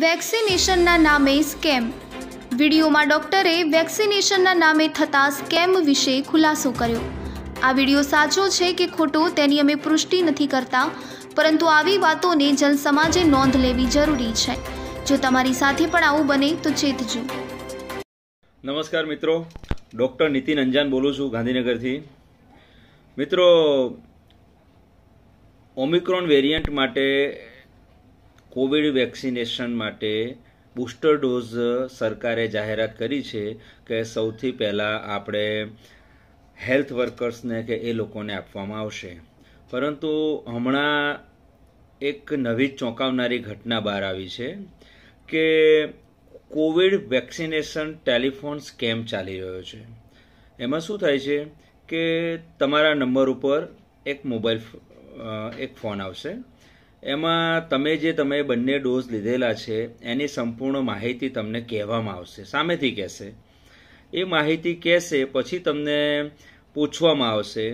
વેક્સિનેશનના નામે સ્કેમ વિડીયોમાં ડૉક્ટરે વેક્સિનેશનના નામે થતા સ્કેમ વિશે ખુલાસો કર્યો આ વિડીયો સાચો છે કે ખોટો તેની અમે પુષ્ટિ નથી કરતા પરંતુ આવી વાતોને જનસમાજે નોંધ લેવી જરૂરી છે જો તમારી સાથે પણ આવું બને તો ચેતજો નમસ્કાર મિત્રો ડૉક્ટર નીતિન અંજાન બોલું છું ગાંધીનગરથી મિત્રો ઓમિક્રોન વેરિયન્ટ માટે કોવિડ વેક્સિનેશન માટે બુસ્ટર ડોઝ સરકારે જાહેરાત કરી છે કે સૌથી પહેલાં આપણે હેલ્થ વર્કર્સને કે એ લોકોને આપવામાં આવશે પરંતુ હમણાં એક નવી ચોંકાવનારી ઘટના બહાર આવી છે કે કોવિડ વેક્સિનેશન ટેલિફોન સ્કેમ ચાલી રહ્યો છે એમાં શું થાય છે કે તમારા નંબર ઉપર એક મોબાઈલ એક ફોન આવશે એમાં તમે જે તમે બંને ડોઝ લીધેલા છે એની સંપૂર્ણ માહિતી તમને કહેવામાં આવશે સામેથી કહેશે એ માહિતી કહેશે પછી તમને પૂછવામાં આવશે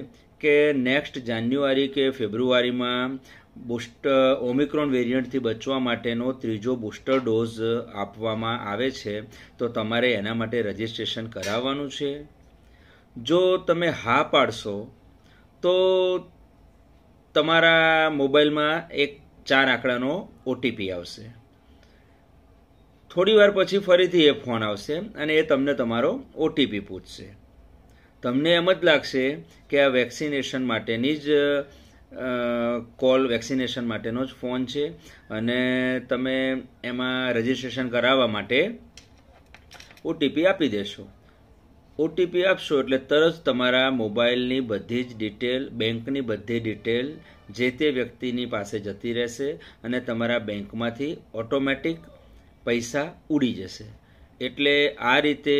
કે નેક્સ્ટ જાન્યુઆરી કે ફેબ્રુઆરીમાં બુસ્ટ ઓમિક્રોન વેરિયન્ટથી બચવા માટેનો ત્રીજો બુસ્ટર ડોઝ આપવામાં આવે છે તો તમારે એના માટે રજિસ્ટ્રેશન કરાવવાનું છે જો તમે હા પાડશો તો તમારા મોબાઈલમાં એક ચાર આંકડાનો ઓટીપી આવશે થોડી વાર પછી ફરીથી એ ફોન આવશે અને એ તમને તમારો ઓટીપી પૂછશે તમને એમ જ લાગશે કે આ વેક્સિનેશન માટેની જ કોલ વેક્સિનેશન માટેનો જ ફોન છે અને તમે એમાં રજીસ્ટ્રેશન કરાવવા માટે ઓટીપી આપી દેશો ઓટીપી આપશો એટલે તરત તમારા મોબાઈલની બધી જ ડિટેલ બેંકની બધી ડિટેલ જે તે વ્યક્તિની પાસે જતી રહેશે અને તમારા બેંકમાંથી ઓટોમેટિક પૈસા ઉડી જશે એટલે આ રીતે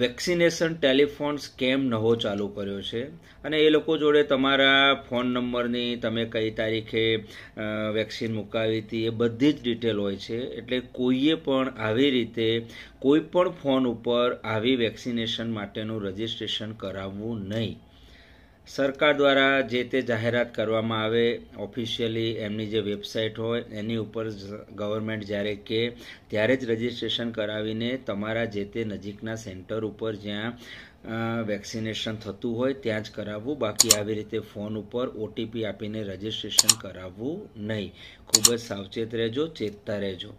વેક્સિનેશન ટેલિફોન સ્કેમ નવો ચાલુ કર્યો છે અને એ લોકો જોડે તમારા ફોન નંબરની તમે કઈ તારીખે વેક્સિન મુકાવી હતી એ બધી જ ડિટેલ હોય છે એટલે કોઈએ પણ આવી રીતે કોઈ પણ ફોન ઉપર આવી વેક્સિનેશન માટેનું રજિસ્ટ્રેશન કરાવવું નહીં સરકાર દ્વારા જે તે જાહેરાત કરવામાં આવે ઓફિશિયલી એમની જે વેબસાઇટ હોય એની ઉપર ગવર્મેન્ટ જ્યારે કે ત્યારે જ રજીસ્ટ્રેશન કરાવીને તમારા જે તે નજીકના સેન્ટર ઉપર જ્યાં વેક્સિનેશન થતું હોય ત્યાં જ કરાવવું બાકી આવી રીતે ફોન ઉપર ઓટીપી આપીને રજીસ્ટ્રેશન કરાવવું નહીં ખૂબ જ સાવચેત રહેજો ચેતતા રહેજો